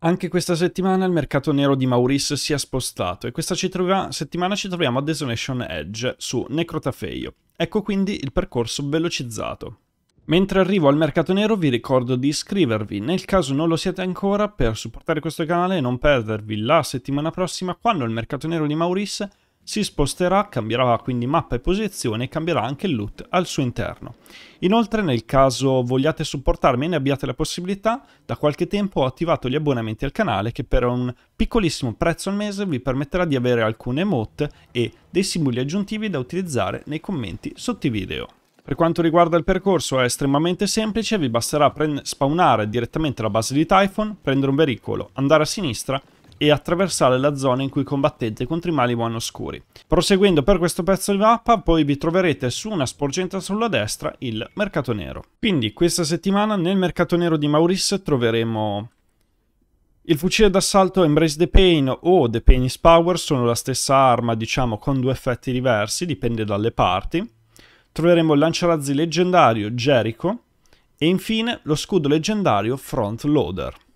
Anche questa settimana il mercato nero di Maurice si è spostato e questa ci trova... settimana ci troviamo a Desolation Edge su Necrotafeio. Ecco quindi il percorso velocizzato. Mentre arrivo al mercato nero vi ricordo di iscrivervi nel caso non lo siete ancora per supportare questo canale e non perdervi la settimana prossima quando il mercato nero di Maurice si sposterà, cambierà quindi mappa e posizione e cambierà anche il loot al suo interno. Inoltre nel caso vogliate supportarmi e ne abbiate la possibilità, da qualche tempo ho attivato gli abbonamenti al canale che per un piccolissimo prezzo al mese vi permetterà di avere alcune emote e dei simboli aggiuntivi da utilizzare nei commenti sotto i video. Per quanto riguarda il percorso è estremamente semplice, vi basterà spawnare direttamente la base di Typhon, prendere un veicolo, andare a sinistra e attraversare la zona in cui combattete contro i mali buono scuri. Proseguendo per questo pezzo di mappa, poi vi troverete su una sporgenza sulla destra il mercato nero. Quindi questa settimana nel mercato nero di Maurice troveremo il fucile d'assalto Embrace the Pain o The Pain is Power sono la stessa arma, diciamo, con due effetti diversi, dipende dalle parti. Troveremo il lanciarazzi leggendario Jericho e infine lo scudo leggendario Front Loader.